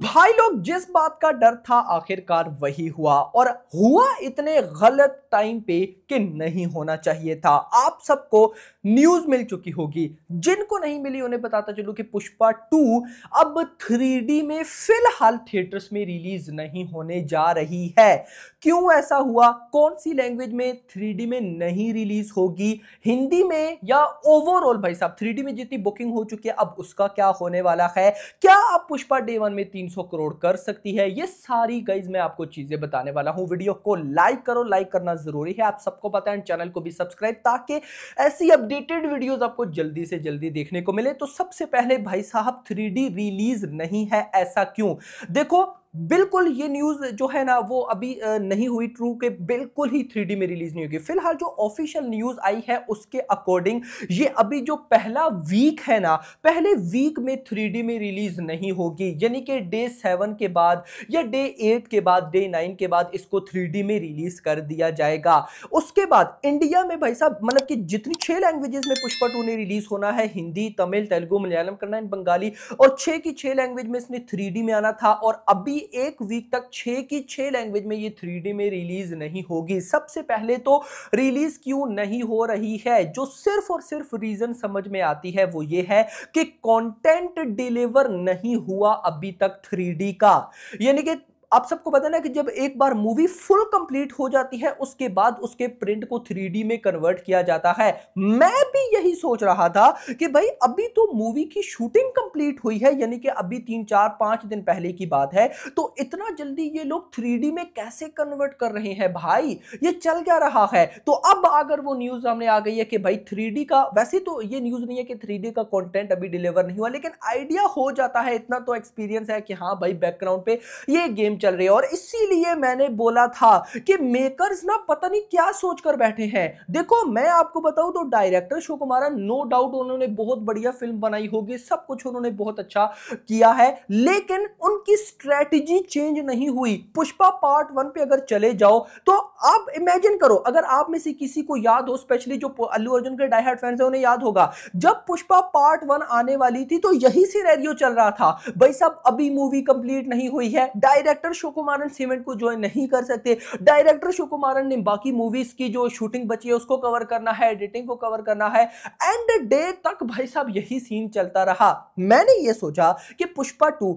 भाई लोग जिस बात का डर था आखिरकार वही हुआ और हुआ इतने गलत टाइम पे कि नहीं होना चाहिए था आप सबको न्यूज मिल चुकी होगी जिनको नहीं मिली उन्हें बताता चलूं कि पुष्पा टू अब थ्री में फिलहाल थिएटर्स में रिलीज नहीं होने जा रही है क्यों ऐसा हुआ कौन सी लैंग्वेज में थ्री में नहीं रिलीज होगी हिंदी में या ओवरऑल भाई साहब थ्री में जितनी बुकिंग हो चुकी है अब उसका क्या होने वाला है क्या आप पुष्पा डे वन में 300 करोड़ कर सकती है ये सारी गाइज मैं आपको चीजें बताने वाला हूँ वीडियो को लाइक करो लाइक करना जरूरी है आप सबको पता है चैनल को भी सब्सक्राइब ताकि ऐसी अपडेटेड वीडियोस आपको जल्दी से जल्दी देखने को मिले तो सबसे पहले भाई साहब थ्री रिलीज नहीं है ऐसा क्यों देखो बिल्कुल ये न्यूज़ जो है ना वो अभी नहीं हुई ट्रू के बिल्कुल ही थ्री में रिलीज़ नहीं होगी फिलहाल जो ऑफिशियल न्यूज़ आई है उसके अकॉर्डिंग ये अभी जो पहला वीक है ना पहले वीक में थ्री में रिलीज़ नहीं होगी यानी कि डे सेवन के बाद या डे एट के बाद डे नाइन के बाद इसको थ्री में रिलीज़ कर दिया जाएगा उसके बाद इंडिया में भाई साहब मतलब कि जितनी छः लैंग्वेजेस में पुष्पा टू ने रिलीज़ होना है हिंदी तमिल तेलुगु मलयालम कन्नड़ बंगाली और छः की छः लैंग्वेज में इसने थ्री में आना था और अभी एक वीक तक छः की छः लैंग्वेज में ये थ्री में रिलीज नहीं होगी सबसे पहले तो रिलीज क्यों नहीं हो रही है जो सिर्फ और सिर्फ रीजन समझ में आती है वो ये है कि कंटेंट डिलीवर नहीं हुआ अभी तक थ्री का यानी कि आप सबको पता ना कि जब एक बार मूवी फुल कंप्लीट हो जाती है उसके बाद उसके प्रिंट को थ्री में कन्वर्ट किया जाता है मैं भी यही सोच रहा था कि भाई अभी तो मूवी की शूटिंग कंप्लीट हुई है यानी कि अभी तीन चार पांच दिन पहले की बात है तो इतना जल्दी ये लोग थ्री में कैसे कन्वर्ट कर रहे हैं भाई ये चल क्या रहा है तो अब अगर वो न्यूज सामने आ गई है कि भाई थ्री का वैसे तो ये न्यूज नहीं है कि थ्री का कॉन्टेंट अभी डिलीवर नहीं हुआ लेकिन आइडिया हो जाता है इतना तो एक्सपीरियंस है कि हाँ भाई बैकग्राउंड पे ये गेम चल रही है और इसीलिए मैंने बोला था कि मेकर्स ना पता नहीं क्या सोचकर बैठे हैं देखो मैं आपको बताऊं तो director Sukumar no doubt उन्होंने बहुत बढ़िया फिल्म बनाई होगी सब कुछ उन्होंने बहुत अच्छा किया है लेकिन उनकी स्ट्रेटजी चेंज नहीं हुई पुष्पा पार्ट वन पे अगर चले जाओ तो आप इमेजिन करो अगर आप में से किसी को याद हो स्पेशली जो अल्लू अर्जुन के डायहार्ड फैंस है उन्हें याद होगा जब पुष्पा पार्ट वन आने वाली थी तो यही रेडियो चल रहा था भाई साहब अभी मूवी कंप्लीट नहीं हुई है डायरेक्टर डायरेक्टर शोकुमारन सीमेंट को ज्वाइन नहीं कर सकते डायरेक्टर शोकुमारन ने बाकी मूवीज की जो शूटिंग बची है उसको कवर करना है एडिटिंग को कवर करना है एंड डे तक भाई साहब यही सीन चलता रहा मैंने ये सोचा कि पुष्पा टू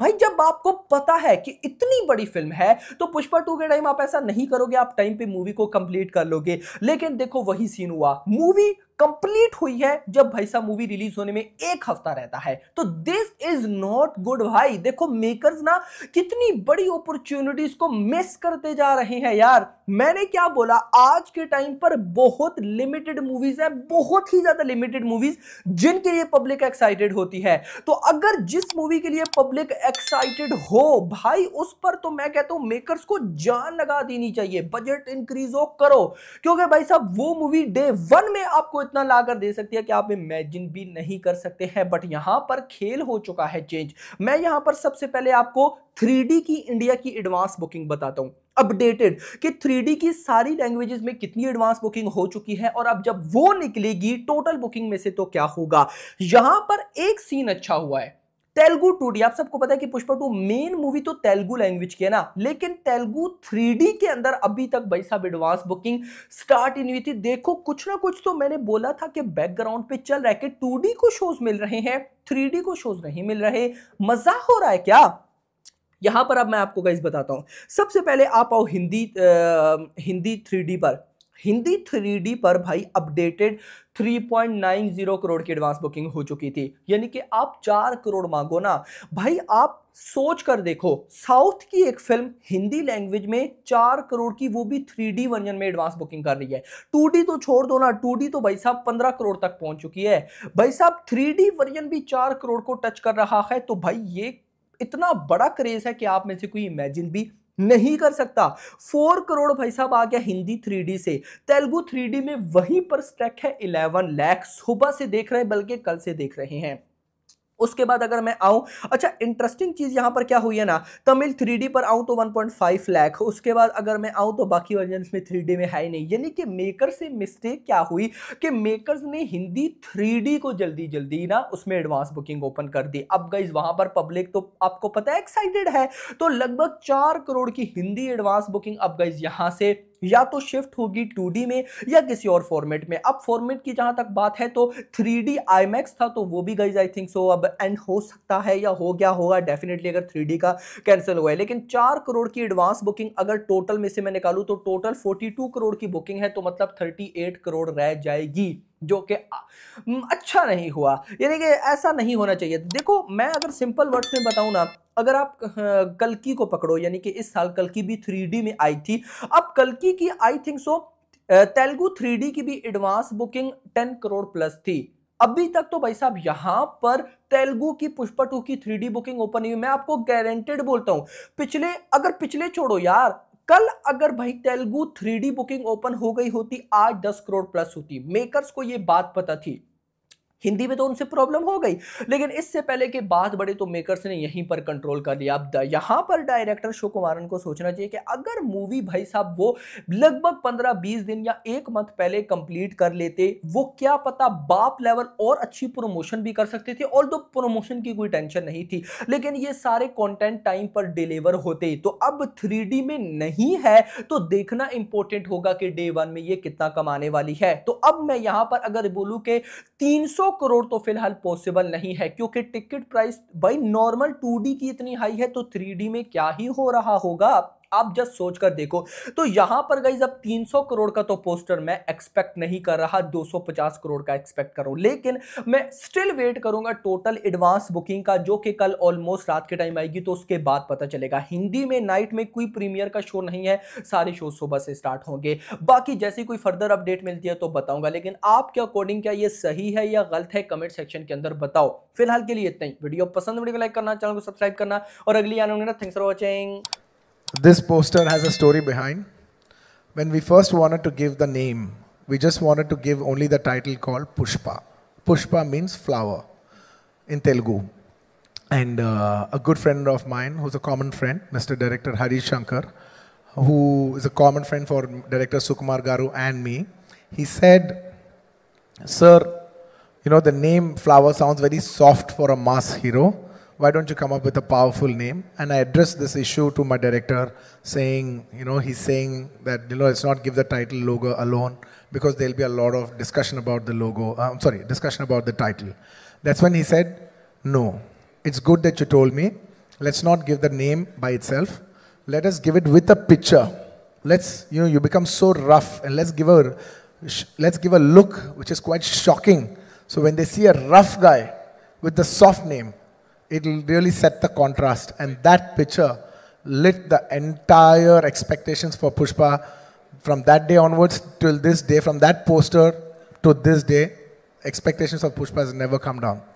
भाई जब आपको पता है कि इतनी बड़ी फिल्म है तो पुष्पा टू के टाइम आप ऐसा नहीं करोगे आप टाइम पे मूवी को कंप्लीट कर लोगे लेकिन देखो वही सीन हुआ मूवी कंप्लीट हुई है जब भाई साहब मूवी रिलीज होने में एक हफ्ता रहता है तो दिस इज नॉट गुड भाई देखो मेकर्स ना कितनी बड़ी अपॉर्चुनिटीज को मिस करते जा रहे हैं यार मैंने क्या बोला आज के टाइम पर बहुत लिमिटेड मूवीज है बहुत ही ज्यादा लिमिटेड मूवीज जिनके लिए पब्लिक एक्साइटेड होती है तो अगर जिस मूवी के लिए पब्लिक एक्साइटेड हो भाई उस पर तो मैं कहता हूं मेकर्स को जान लगा देनी चाहिए बजट इंक्रीज हो करो क्योंकि भाई साहब वो मूवी डे वन में आपको उतना लाकर दे सकती है कि आप इमेजिन भी नहीं कर सकते हैं बट यहां पर खेल हो चुका है चेंज मैं यहां पर सबसे पहले आपको थ्री की इंडिया की एडवांस बुकिंग बताता हूं अपडेटेड कि 3D की सारी लैंग्वेजेस में कितनी एडवांस बुकिंग हो चुकी है और अब जब वो निकलेगी टोटल बुकिंग में से तो क्या होगा यहां पर एक सीन अच्छा हुआ है तेलुगु टू आप सबको पता है कि पुष्पा टू मेन मूवी तो तेलुगु लैंग्वेज की है ना लेकिन तेलुगु थ्री के अंदर अभी तक भाई साहब एडवांस बुकिंग स्टार्ट ही नहीं हुई थी देखो कुछ ना कुछ तो मैंने बोला था कि बैकग्राउंड पे चल रहा है कि टू को शोज मिल रहे हैं थ्री को शोज नहीं मिल रहे मजा हो रहा है क्या यहां पर अब मैं आपको गाइस बताता हूं सबसे पहले आप आओ हिंदी आ, हिंदी थ्री पर हिंदी थ्री पर भाई अपडेटेड 3.90 करोड़ की एडवांस बुकिंग हो चुकी थी यानी कि आप चार करोड़ मांगो ना भाई आप सोच कर देखो साउथ की एक फिल्म हिंदी लैंग्वेज में चार करोड़ की वो भी थ्री डी वर्जन में एडवांस बुकिंग कर रही है टू डी तो छोड़ दो ना टू डी तो भाई साहब पंद्रह करोड़ तक पहुंच चुकी है भाई साहब थ्री डी वर्जन भी चार करोड़ को टच कर रहा है तो भाई ये इतना बड़ा क्रेज है कि आप में से कोई इमेजिन भी नहीं कर सकता फोर करोड़ भाई साहब आ गया हिंदी थ्री से तेलुगु थ्री में वहीं पर स्ट्रैक है इलेवन लैख सुबह से देख रहे हैं बल्कि कल से देख रहे हैं उसके बाद अगर मैं आऊं अच्छा इंटरेस्टिंग चीज़ यहां पर क्या हुई है ना तमिल थ्री पर आऊँ तो 1.5 लाख उसके बाद अगर मैं आऊं तो बाकी वर्जन में थ्री में है ही नहीं यानी कि मेकर से मिस्टेक क्या हुई कि मेकर्स ने हिंदी थ्री को जल्दी जल्दी ना उसमें एडवांस बुकिंग ओपन कर दी अब गाइज वहां पर पब्लिक तो आपको पता है एक्साइटेड है तो लगभग चार करोड़ की हिंदी एडवांस बुकिंग अब गाइज यहां से या तो शिफ्ट होगी 2D में या किसी और फॉर्मेट में अब फॉर्मेट की जहाँ तक बात है तो 3D डी था तो वो भी गई आई थिंक सो अब एंड हो सकता है या हो गया होगा डेफिनेटली अगर 3D का कैंसिल हुआ है लेकिन चार करोड़ की एडवांस बुकिंग अगर टोटल में से मैं निकालूँ तो टोटल 42 करोड़ की बुकिंग है तो मतलब 38 करोड़ रह जाएगी जो कि अच्छा नहीं हुआ यानी कि ऐसा नहीं होना चाहिए देखो मैं अगर सिंपल वर्ड्स में बताऊँ ना अगर आप कलकी को पकड़ो यानी कि इस साल कलकी भी थ्री में आई थी अब कलकी की I think so Telugu three की भी advance booking ten crore plus थी अभी तक तो भाई साहब यहां पर तेलुगु की पुष्पा टू की थ्री बुकिंग ओपन हुई मैं आपको गारंटेड बोलता हूँ पिछले अगर पिछले छोड़ो यार कल अगर भाई तेलुगु थ्री बुकिंग ओपन हो गई होती आज दस करोड़ प्लस होती मेकर्स को ये बात पता थी हिंदी में तो उनसे प्रॉब्लम हो गई लेकिन इससे पहले कि बात बढ़े तो मेकर्स ने यहीं पर कंट्रोल कर लिया अब यहाँ पर डायरेक्टर शो कुमारन को सोचना चाहिए कि अगर मूवी भाई साहब वो लगभग पंद्रह बीस दिन या एक मंथ पहले कंप्लीट कर लेते वो क्या पता बाप लेवल और अच्छी प्रमोशन भी कर सकते थे और तो प्रमोशन की कोई टेंशन नहीं थी लेकिन ये सारे कॉन्टेंट टाइम पर डिलीवर होते तो अब थ्री में नहीं है तो देखना इंपॉर्टेंट होगा कि डे वन में ये कितना कमाने वाली है तो अब मैं यहाँ पर अगर बोलूँ कि तीन सौ सौ करोड़ तो फिलहाल पॉसिबल नहीं है क्योंकि टिकट प्राइस भाई नॉर्मल टू की इतनी हाई है तो थ्री में क्या ही हो रहा होगा आप जस्ट सोच कर देखो तो यहां पर गई अब 300 करोड़ का तो पोस्टर मैं एक्सपेक्ट नहीं कर रहा 250 करोड़ का एक्सपेक्ट करो लेकिन मैं स्टिल वेट करूंगा टोटल एडवांस बुकिंग का जो कि कल ऑलमोस्ट रात के टाइम आएगी तो उसके बाद पता चलेगा हिंदी में नाइट में कोई प्रीमियर का शो नहीं है सारे शो सुबह से स्टार्ट होंगे बाकी जैसे कोई फर्दर अपडेट मिलती है तो बताऊंगा लेकिन आपके अकॉर्डिंग क्या ये सही है या गलत है कमेंट सेक्शन के अंदर बताओ फिलहाल के लिए इतना ही वीडियो पसंद वीडियो को लाइक करना चैनल को सब्सक्राइब करना और अगली आने thanks for watching This poster has a story behind. When we first wanted to give the name, we just wanted to give only the title called Pushpa. Pushpa means flower in Telugu. And uh, a good friend of mine, who's a common friend, Mr. Director Harish Shankar, who is a common friend for Director Sukumar Garu and me, he said, Sir, you know, the name flower sounds very soft for a mass hero why don't you come up with a powerful name? And I addressed this issue to my director, saying, you know, he's saying that, you know, let's not give the title logo alone because there'll be a lot of discussion about the logo. I'm um, sorry, discussion about the title. That's when he said, no, it's good that you told me. Let's not give the name by itself. Let us give it with a picture. Let's, you know, you become so rough and let's give a, let's give a look which is quite shocking. So when they see a rough guy with the soft name, it'll really set the contrast. And that picture lit the entire expectations for Pushpa from that day onwards till this day, from that poster to this day, expectations of Pushpa has never come down.